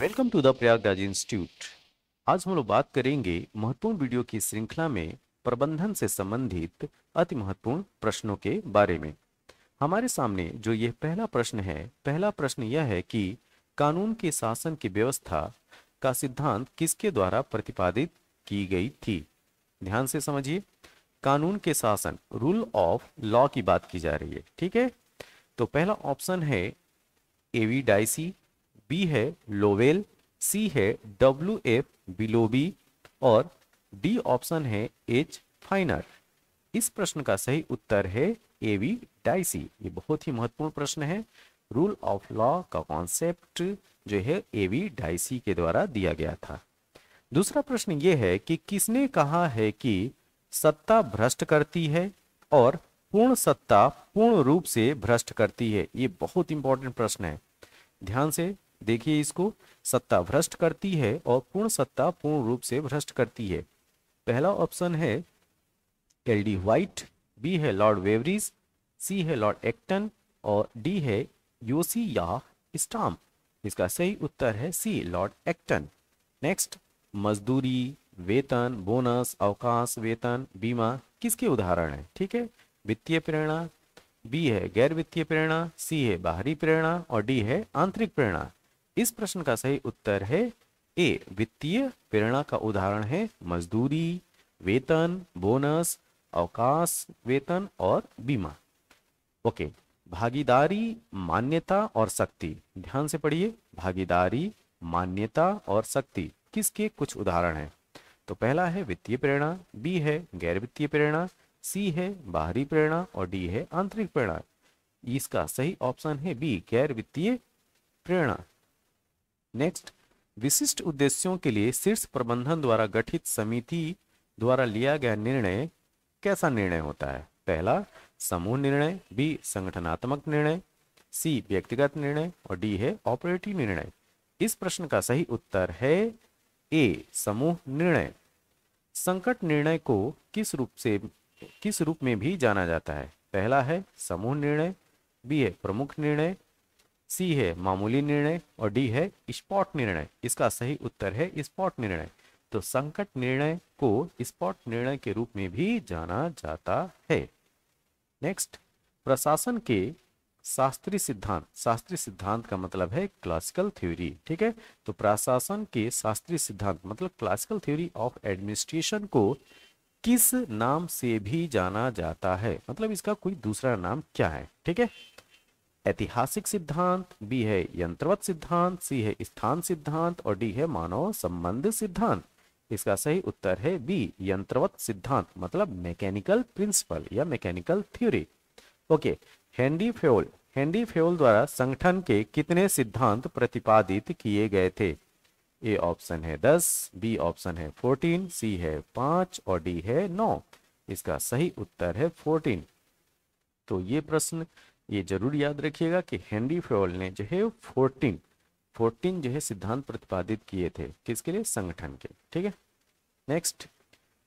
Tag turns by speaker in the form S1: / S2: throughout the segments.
S1: welcome to the Prayagraj Institute आज हम लोग बात करेंगे महत्वपूर्ण वीडियो की श्रृंखला में प्रबंधन से संबंधित अति महत्वपूर्ण प्रश्नों के बारे में हमारे सामने जो यह पहला प्रश्न है पहला प्रश्न यह है कि कानून के शासन की व्यवस्था का सिद्धांत किसके द्वारा प्रतिपादित की गई थी ध्यान से समझिए कानून के शासन रूल ऑफ लॉ की बात की जा रही है ठीक है तो पहला ऑप्शन है एवी डाइसी बी है लोवेल सी है डब्ल्यू एफ बिलोबी और डी ऑप्शन है एच फाइनर इस प्रश्न का सही उत्तर है ए वी डाइसी ये बहुत ही महत्वपूर्ण प्रश्न है रूल ऑफ लॉ का कॉन्सेप्ट जो है ए वी डाइसी के द्वारा दिया गया था दूसरा प्रश्न ये है कि किसने कहा है कि सत्ता भ्रष्ट करती है और पूर्ण सत्ता पूर्ण रूप से भ्रष्ट करती है ये बहुत इंपॉर्टेंट प्रश्न है ध्यान से देखिए इसको सत्ता भ्रष्ट करती है और पूर्ण सत्ता पूर्ण रूप से भ्रष्ट करती है पहला ऑप्शन है एल डी व्हाइट बी है लॉर्ड वेवरीज सी है लॉर्ड एक्टन और डी है योसी या स्टाम इसका सही उत्तर है सी लॉर्ड एक्टन नेक्स्ट मजदूरी वेतन बोनस अवकाश वेतन बीमा किसके उदाहरण है ठीक है वित्तीय प्रेरणा बी है गैर वित्तीय प्रेरणा सी है बाहरी प्रेरणा और डी है आंतरिक प्रेरणा इस प्रश्न का सही उत्तर है ए वित्तीय प्रेरणा का उदाहरण है मजदूरी वेतन बोनस अवकाश वेतन और बीमा ओके भागीदारी मान्यता और शक्ति ध्यान से पढ़िए भागीदारी मान्यता और शक्ति किसके कुछ उदाहरण हैं तो पहला है वित्तीय प्रेरणा बी है गैर वित्तीय प्रेरणा सी है बाहरी प्रेरणा और डी है आंतरिक प्रेरणा इसका सही ऑप्शन है बी गैर वित्तीय प्रेरणा नेक्स्ट विशिष्ट उद्देश्यों के लिए शीर्ष प्रबंधन द्वारा गठित समिति द्वारा लिया गया निर्णय कैसा निर्णय होता है पहला समूह निर्णय बी संगठनात्मक निर्णय सी व्यक्तिगत निर्णय और डी है ऑपरेटिव निर्णय इस प्रश्न का सही उत्तर है ए समूह निर्णय संकट निर्णय को किस रूप से किस रूप में भी जाना जाता है पहला है समूह निर्णय बी है प्रमुख निर्णय सी है मामूली निर्णय और डी है स्पॉट निर्णय इसका सही उत्तर है स्पॉट निर्णय तो संकट निर्णय को स्पॉट निर्णय के रूप में भी जाना जाता है नेक्स्ट प्रशासन के शास्त्रीय सिद्धांत शास्त्रीय सिद्धांत का मतलब है क्लासिकल थ्योरी ठीक है तो प्रशासन के शास्त्रीय सिद्धांत मतलब क्लासिकल थ्योरी ऑफ एडमिनिस्ट्रेशन को किस नाम से भी जाना जाता है मतलब इसका कोई दूसरा नाम क्या है ठीक है ऐतिहासिक सिद्धांत बी है यंत्रवत सिद्धांत सी है स्थान सिद्धांत और डी है मानव संबंध सिद्धांत इसका सही उत्तर है बी यंत्रवत सिद्धांत मतलब मैकेनिकल प्रिंसिपल या mechanical theory okay Henri Fayol Henri Fayol द्वारा संगठन के कितने सिद्धांत प्रतिपादित किए गए थे ए ऑप्शन है दस बी ऑप्शन है फोर्टीन सी है पांच और डी है नौ इसका सही उत्तर है फोर्टीन तो ये प्रश्न ये जरूर याद रखिएगा कि हेनरी फ्रोल ने जो है फोर्टीन फोर्टीन जो है सिद्धांत प्रतिपादित किए थे किसके लिए संगठन के ठीक है नेक्स्ट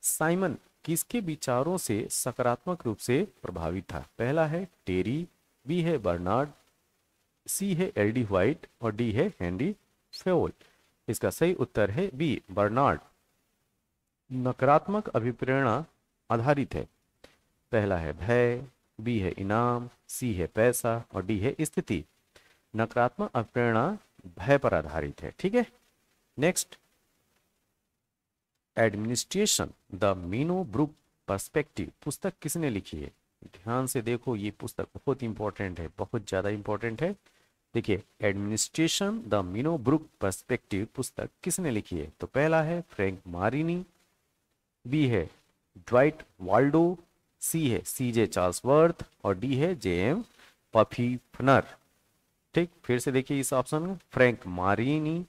S1: साइमन किसके विचारों से सकारात्मक रूप से प्रभावित था पहला है टेरी बी है बर्नार्ड सी है एल डी व्हाइट और डी है हेनरी फेवल इसका सही उत्तर है बी बर्नार्ड नकारात्मक अभिप्रेरणा आधारित है पहला है भय बी है इनाम सी है पैसा और डी है स्थिति नकारात्मक अवप्रेरणा भय पर आधारित है ठीक है next administration the Minnowbrook perspective पुस्तक किसने लिखी है ध्यान से देखो ये पुस्तक बहुत इंपॉर्टेंट है बहुत ज़्यादा इंपॉर्टेंट है देखिए administration the Minnowbrook perspective पुस्तक किसने लिखी है तो पहला है फ्रैंक मारिनी बी है ड्वाइट वाल्डो सी है सी जे चार्ल्सवर्थ और डी है जे एम पफीफनर ठीक फिर से देखिए इस ऑप्शन में Frank Marini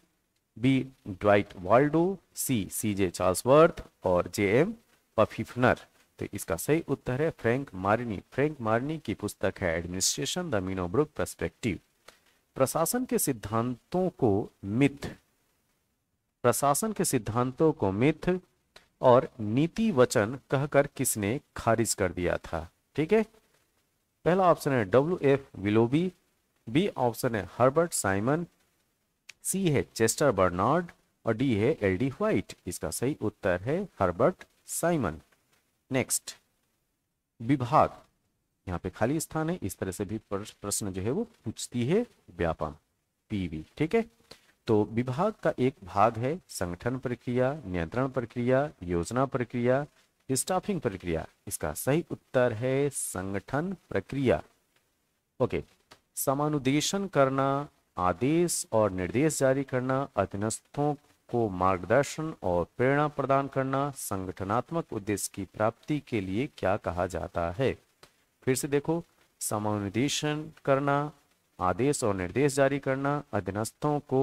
S1: B Dwight Waldo C C J Charlesworth और जे एम पफीफनर तो इसका सही उत्तर है फ्रैंक मारिनी फ्रैंक मारिनी की पुस्तक है एडमिनिस्ट्रेशन द मीनोब्रुक पर्सपेक्टिव प्रशासन के सिद्धांतों को मिथ प्रशासन के सिद्धांतों को मिथ और नीति वचन कहकर किसने खारिज कर दिया था ठीक है पहला ऑप्शन है W F Willoughby B option है हर्बर्ट साइमन सी है चेस्टर बर्नार्ड और डी है एल डी व्हाइट इसका सही उत्तर है हर्बर्ट साइमन नेक्स्ट विभाग यहाँ पे खाली स्थान है इस तरह से भी प्रश्न जो है वो पूछती है व्यापम पीवी ठीक है तो विभाग का एक भाग है संगठन प्रक्रिया नियंत्रण प्रक्रिया योजना प्रक्रिया स्टाफिंग प्रक्रिया इसका सही उत्तर है संगठन प्रक्रिया ओके समानुदेशन करना आदेश और निर्देश जारी करना अधीनस्थों को मार्गदर्शन और प्रेरणा प्रदान करना संगठनात्मक उद्देश्य की प्राप्ति के लिए क्या कहा जाता है फिर से देखो समानुदेशन करना आदेश और निर्देश जारी करना अधीनस्थों को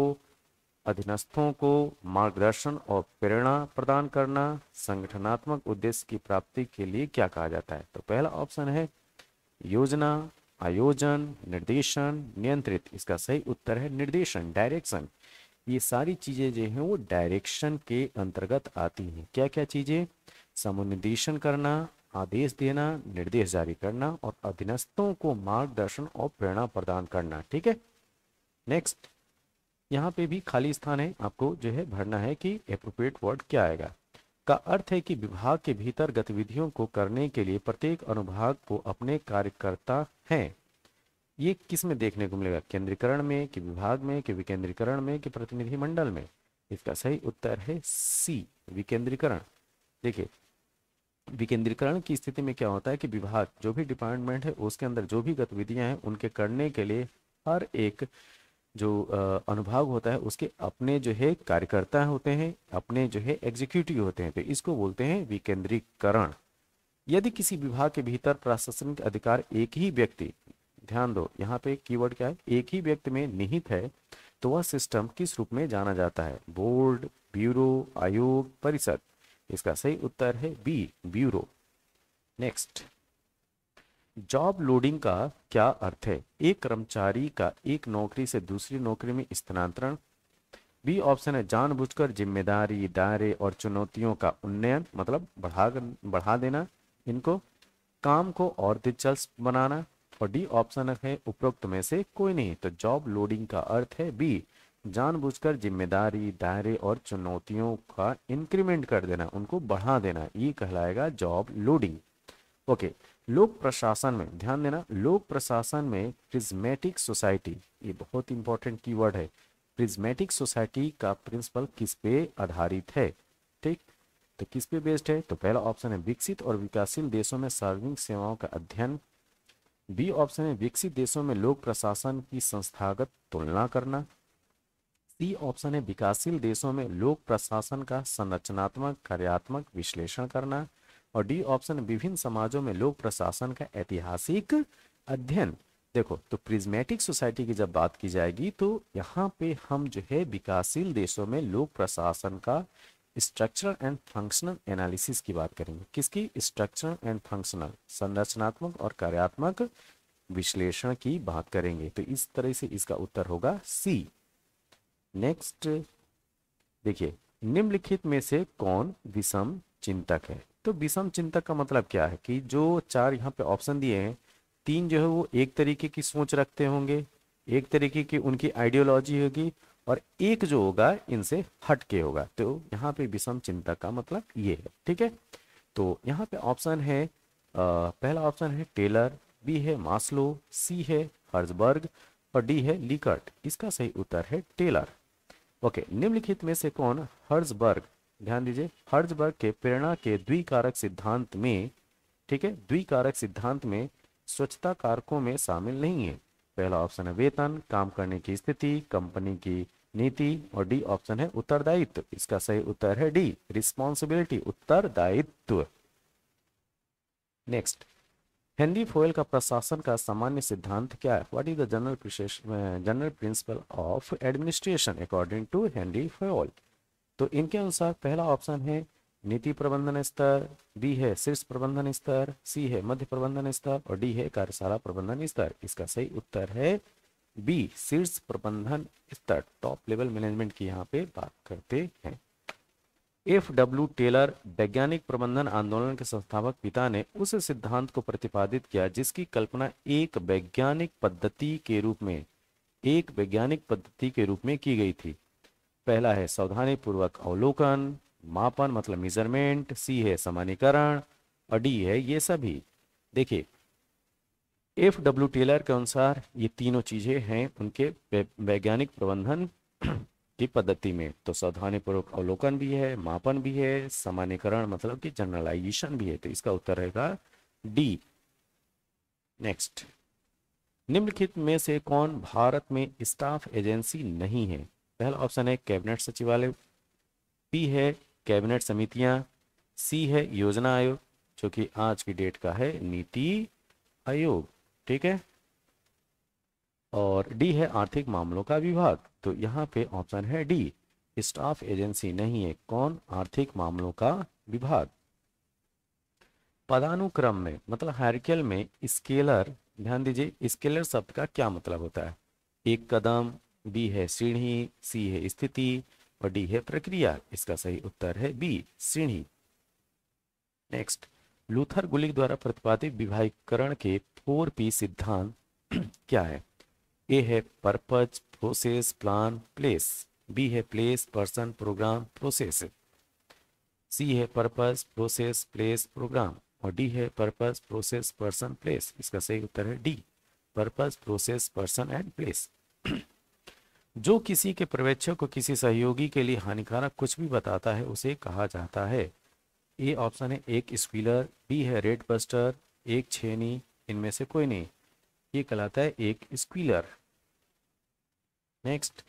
S1: अधीनस्थों को मार्गदर्शन और प्रेरणा प्रदान करना संगठनात्मक उद्देश्य की प्राप्ति के लिए क्या कहा जाता है तो पहला ऑप्शन है योजना आयोजन निर्देशन नियंत्रित इसका सही उत्तर है निर्देशन डायरेक्शन ये सारी चीज़ें जो हैं वो डायरेक्शन के अंतर्गत आती हैं क्या क्या चीज़ें समुनिर्देशन करना आदेश देना निर्देश जारी करना और अधीनस्थों को मार्गदर्शन और प्रेरणा प्रदान करना ठीक है नेक्स्ट यहाँ पे भी खाली स्थान है आपको जो है भरना है कि अप्रोप्रिएट वर्ड क्या आएगा का अर्थ है कि विभाग के भीतर गतिविधियों को करने के लिए प्रत्येक अनुभाग को अपने कार्यकर्ता हैं ये किस में देखने को मिलेगा केंद्रीकरण में कि विभाग में कि विकेंद्रीकरण में कि प्रतिनिधिमंडल में इसका सही उत्तर है सी विकेंद्रीकरण देखिए विकेंद्रीकरण की स्थिति में क्या होता है कि विभाग जो भी डिपार्टमेंट है उसके अंदर जो भी गतिविधियां हैं उनके करने के लिए हर एक जो अनुभाग होता है उसके अपने जो है कार्यकर्ता होते हैं अपने जो है एग्जीक्यूटिव होते हैं तो इसको बोलते हैं विकेंद्रीकरण यदि किसी विभाग के भीतर प्रशासनिक अधिकार एक ही व्यक्ति ध्यान दो यहाँ पे कीवर्ड क्या है एक ही व्यक्ति में निहित है तो वह सिस्टम किस रूप में जाना जाता है बोर्ड ब्यूरो आयोग परिषद इसका सही उत्तर है B bureau next job loading का क्या अर्थ है एक कर्मचारी का एक नौकरी से दूसरी नौकरी में स्थानांतरण बी ऑप्शन है जानबूझकर जिम्मेदारी दायरे और चुनौतियों का उन्नयन मतलब बढ़ा बढ़ा देना इनको काम को और दिलचस्प बनाना और डी ऑप्शन है उपरोक्त में से कोई नहीं तो जॉब लोडिंग का अर्थ है बी जानबूझकर जिम्मेदारी दायरे और चुनौतियों का इंक्रीमेंट कर देना उनको बढ़ा देना ये कहलाएगा जॉब लोडिंग ओके लोक प्रशासन में ध्यान देना लोक प्रशासन में प्रिज्मेटिक सोसाइटी ये बहुत इंपॉर्टेंट कीवर्ड है प्रिज्मेटिक सोसाइटी का प्रिंसिपल किस पे आधारित है ठीक तो किस पे बेस्ड है तो पहला ऑप्शन है विकसित और विकासशील देशों में सार्वजनिक सेवाओं का अध्ययन बी ऑप्शन है विकसित देशों में लोक प्रशासन की संस्थागत तुलना करना सी ऑप्शन है विकासशील देशों में लोक प्रशासन का संरचनात्मक कार्यात्मक विश्लेषण करना और डी ऑप्शन विभिन्न समाजों में लोक प्रशासन का ऐतिहासिक अध्ययन देखो तो प्रिज्मेटिक सोसाइटी की जब बात की जाएगी तो यहाँ पे हम जो है विकासशील देशों में लोक प्रशासन का स्ट्रक्चरल एंड फंक्शनल एनालिसिस की बात करेंगे किसकी स्ट्रक्चरल एंड फंक्शनल संरचनात्मक और कार्यात्मक विश्लेषण की बात करेंगे तो इस तरह से इसका उत्तर होगा सी नेक्स्ट देखिए निम्नलिखित में से कौन विषम चिंतक है तो विषम चिंतक का मतलब क्या है कि जो चार यहाँ पे ऑप्शन दिए हैं तीन जो है वो एक तरीके की सोच रखते होंगे एक तरीके की उनकी आइडियोलॉजी होगी और एक जो होगा इनसे हटके होगा तो यहाँ पे विषम चिंतक का मतलब ये है ठीक है तो यहाँ पे ऑप्शन है आ, पहला ऑप्शन है टेलर बी है मास्लो सी है हर्जबर्ग और डी है लिकर्ट इसका सही उत्तर है टेलर ओके निम्नलिखित में से कौन हर्जबर्ग ध्यान दीजिए हर्जबर्ग के प्रेरणा के द्विकारक सिद्धांत में ठीक है द्विकारक सिद्धांत में स्वच्छता कारकों में शामिल नहीं है पहला ऑप्शन है वेतन काम करने की स्थिति कंपनी की नीति और डी ऑप्शन है उत्तरदायित्व इसका सही उत्तर है डी रिस्पॉन्सिबिलिटी उत्तरदायित्व नेक्स्ट हेनरी फोयल का प्रशासन का सामान्य सिद्धांत क्या है what is the general general principle of administration according to Henri Fayol तो इनके अनुसार पहला ऑप्शन है नीति प्रबंधन स्तर बी है शीर्ष प्रबंधन स्तर सी है मध्य प्रबंधन स्तर और डी है कार्यशाला प्रबंधन स्तर इसका सही उत्तर है बी शीर्ष प्रबंधन स्तर टॉप लेवल मैनेजमेंट की यहाँ पे बात करते हैं एफ डब्ल्यू टेलर वैज्ञानिक प्रबंधन आंदोलन के संस्थापक पिता ने उस सिद्धांत को प्रतिपादित किया जिसकी कल्पना एक वैज्ञानिक पद्धति के रूप में एक वैज्ञानिक पद्धति के रूप में की गई थी पहला है सावधानी पूर्वक अवलोकन मापन मतलब मेजरमेंट सी है समानीकरण और डी है ये सभी देखिए एफ डब्ल्यू टेलर के अनुसार ये तीनों चीज़ें हैं उनके वैज्ञानिक प्रबंधन की पद्धति में तो सावधानी पूर्वक अवलोकन भी है मापन भी है समानीकरण मतलब कि जनरलाइजेशन भी है तो इसका उत्तर रहेगा डी नेक्स्ट निम्नलिखित में से कौन भारत में स्टाफ एजेंसी नहीं है पहला ऑप्शन है कैबिनेट सचिवालय बी है कैबिनेट समितियां सी है योजना आयोग जो कि आज की डेट का है नीति आयोग ठीक है और डी है आर्थिक मामलों का विभाग तो यहाँ पे ऑप्शन है डी स्टाफ एजेंसी नहीं है कौन आर्थिक मामलों का विभाग पदानुक्रम में मतलब हायरकियल में स्केलर ध्यान दीजिए स्केलर शब्द का क्या मतलब होता है एक कदम बी है सीढ़ी सी है स्थिति और डी है प्रक्रिया इसका सही उत्तर है बी सीढ़ी नेक्स्ट लूथर गुलिक द्वारा प्रतिपादित विभागीकरण के फोर पी सिद्धांत क्या है ए है purpose process plan place B है place person programme process C है पर्पज प्रोसेस प्लेस प्रोग्राम और डी है पर्पज प्रोसेस पर्सन प्लेस इसका सही उत्तर है D purpose process person and place जो किसी के पर्यवेक्षक को किसी सहयोगी के लिए हानिकारक कुछ भी बताता है उसे कहा जाता है ए ऑप्शन है एक स्पीलर बी है रेड बस्टर एक छेनी इनमें से कोई नहीं ये कहलाता है एक स्पीलर नेक्स्ट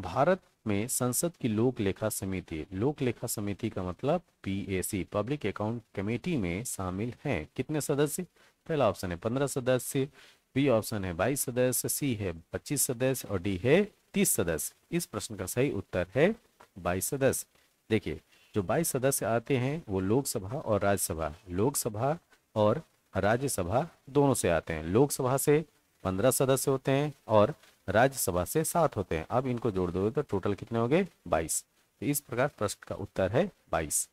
S1: भारत में संसद की लोक लेखा समिति लोक लेखा समिति का मतलब पी पब्लिक अकाउंट कमेटी में शामिल हैं कितने सदस्य पहला ऑप्शन है पंद्रह सदस्य बी ऑप्शन है बाईस सदस्य सी है पच्चीस सदस्य और डी है तीस सदस्य इस प्रश्न का सही उत्तर है बाईस सदस्य देखिए जो बाईस सदस्य आते हैं वो लोकसभा और राज्यसभा लोकसभा और राज्यसभा दोनों से आते हैं लोकसभा से पंद्रह सदस्य होते हैं और राज्यसभा से सात होते हैं अब इनको जोड़ दोगे तो टोटल कितने हो गए बाईस तो इस प्रकार प्रश्न का उत्तर है बाईस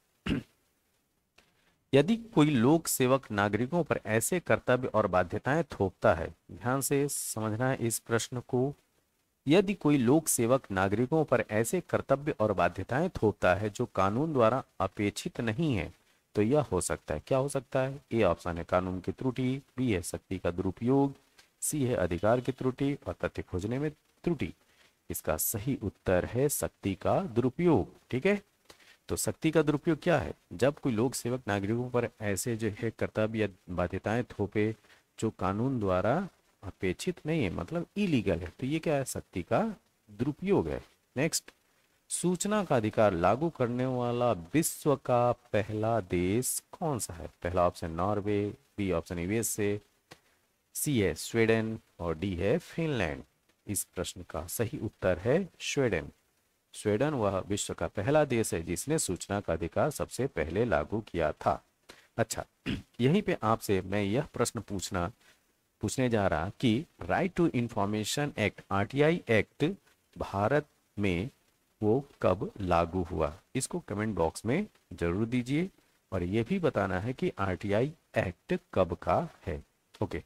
S1: यदि कोई लोक सेवक नागरिकों पर ऐसे कर्तव्य और बाध्यताएं थोपता है ध्यान से समझना है इस प्रश्न को यदि कोई लोक सेवक नागरिकों पर ऐसे कर्तव्य और बाध्यताएं थोपता है जो कानून द्वारा अपेक्षित नहीं है तो यह हो सकता है क्या हो सकता है ए ऑप्शन है कानून की त्रुटि बी है शक्ति का दुरुपयोग सी है अधिकार की त्रुटि और तथ्य खोजने में त्रुटि इसका सही उत्तर है शक्ति का दुरुपयोग ठीक है तो शक्ति का दुरुपयोग क्या है जब कोई लोक सेवक नागरिकों पर ऐसे जो है कर्तव्य या बाध्यताएं थोपे जो कानून द्वारा अपेक्षित नहीं है मतलब इलीगल है तो ये क्या है शक्ति का दुरुपयोग है नेक्स्ट सूचना का अधिकार लागू करने वाला विश्व का पहला देश कौन सा है पहला option Norway B option USA C है स्वीडन और डी है फिनलैंड इस प्रश्न का सही उत्तर है स्वीडन स्वीडन वह विश्व का पहला देश है जिसने सूचना का अधिकार सबसे पहले लागू किया था अच्छा यहीं पे आपसे मैं यह प्रश्न पूछना पूछने जा रहा कि right to information act RTI act Bharat में वो कब लागू हुआ इसको कमेंट बॉक्स में जरूर दीजिए और ये भी बताना है कि आरटीआई एक्ट कब का है ओके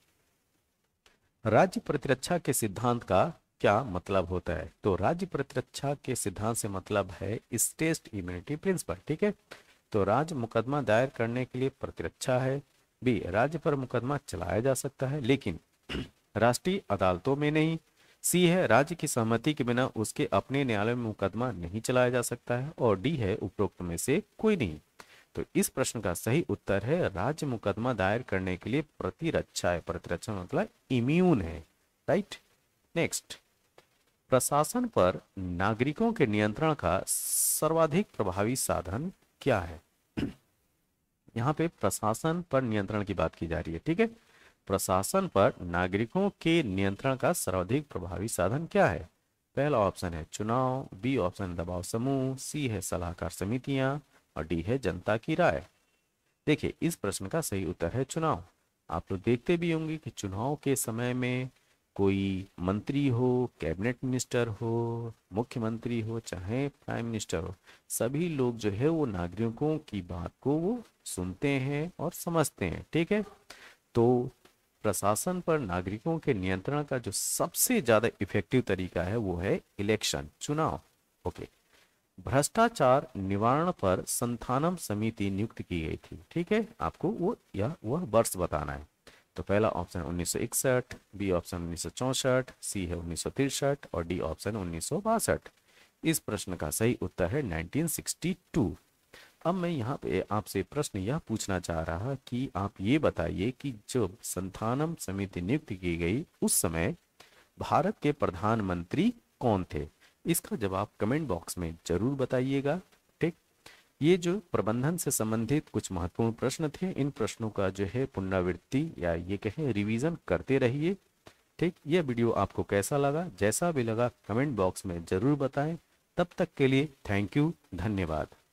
S1: राज्य प्रतिरक्षा के सिद्धांत का क्या मतलब होता है तो राज्य प्रतिरक्षा के सिद्धांत से मतलब है स्टेस्ट इम्यूनिटी प्रिंसिपल ठीक है तो राज्य मुकदमा दायर करने के लिए प्रतिरक्षा है बी राज्य पर मुकदमा चलाया जा सकता है लेकिन राष्ट्रीय अदालतों में नहीं सी है राज्य की सहमति के बिना उसके अपने न्यायालय में मुकदमा नहीं चलाया जा सकता है और डी है उपरोक्त में से कोई नहीं तो इस प्रश्न का सही उत्तर है राज्य मुकदमा दायर करने के लिए प्रतिरक्षा है प्रतिरक्षा मतलब इम्यून है राइट नेक्स्ट प्रशासन पर नागरिकों के नियंत्रण का सर्वाधिक प्रभावी साधन क्या है यहाँ पे प्रशासन पर नियंत्रण की बात की जा रही है ठीक है प्रशासन पर नागरिकों के नियंत्रण का सर्वाधिक प्रभावी साधन क्या है पहला ऑप्शन है चुनाव बी ऑप्शन दबाव समूह सी है सलाहकार समितियां और डी है जनता की राय देखिए इस प्रश्न का सही उत्तर है चुनाव आप लोग देखते भी होंगे कि चुनाव के समय में कोई मंत्री हो कैबिनेट मिनिस्टर हो मुख्यमंत्री हो चाहे प्राइम मिनिस्टर हो सभी लोग जो है वो नागरिकों की बात को वो सुनते हैं और समझते हैं ठीक है तो प्रशासन पर नागरिकों के नियंत्रण का जो सबसे ज्यादा इफेक्टिव तरीका है वो है इलेक्शन चुनाव ओके भ्रष्टाचार निवारण पर संथानम समिति नियुक्त की गई थी ठीक है आपको वो यह वह वर्ष बताना है तो पहला ऑप्शन उन्नीस बी ऑप्शन उन्नीस सी है उन्नीस और डी ऑप्शन उन्नीस इस प्रश्न का सही उत्तर है 1962 अब मैं यहाँ पे आपसे प्रश्न यह पूछना चाह रहा कि आप ये बताइए कि जब संथानम समिति नियुक्त की गई उस समय भारत के प्रधानमंत्री कौन थे इसका जवाब कमेंट बॉक्स में जरूर बताइएगा ये जो प्रबंधन से संबंधित कुछ महत्वपूर्ण प्रश्न थे इन प्रश्नों का जो है पुनरावृत्ति या ये कहे रिवीजन करते रहिए ठीक यह वीडियो आपको कैसा लगा जैसा भी लगा कमेंट बॉक्स में जरूर बताएं तब तक के लिए थैंक यू धन्यवाद